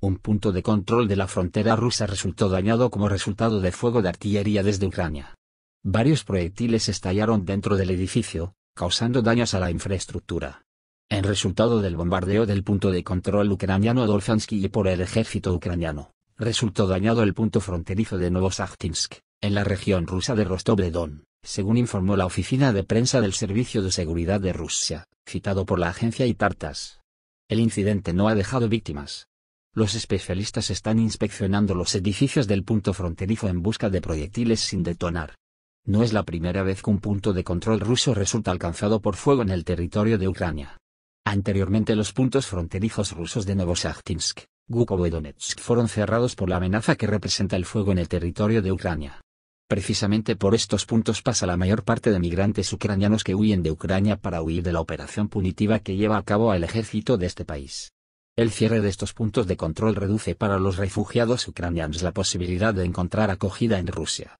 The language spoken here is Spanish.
Un punto de control de la frontera rusa resultó dañado como resultado de fuego de artillería desde Ucrania. Varios proyectiles estallaron dentro del edificio, causando daños a la infraestructura. En resultado del bombardeo del punto de control ucraniano Dolfansky y por el ejército ucraniano, resultó dañado el punto fronterizo de Novosakhtinsk, en la región rusa de rostov don según informó la oficina de prensa del Servicio de Seguridad de Rusia, citado por la agencia Itartas. El incidente no ha dejado víctimas, los especialistas están inspeccionando los edificios del punto fronterizo en busca de proyectiles sin detonar. No es la primera vez que un punto de control ruso resulta alcanzado por fuego en el territorio de Ucrania. Anteriormente los puntos fronterizos rusos de Novosakhtinsk, Gukovo y Donetsk fueron cerrados por la amenaza que representa el fuego en el territorio de Ucrania. Precisamente por estos puntos pasa la mayor parte de migrantes ucranianos que huyen de Ucrania para huir de la operación punitiva que lleva a cabo el ejército de este país. El cierre de estos puntos de control reduce para los refugiados ucranianos la posibilidad de encontrar acogida en Rusia.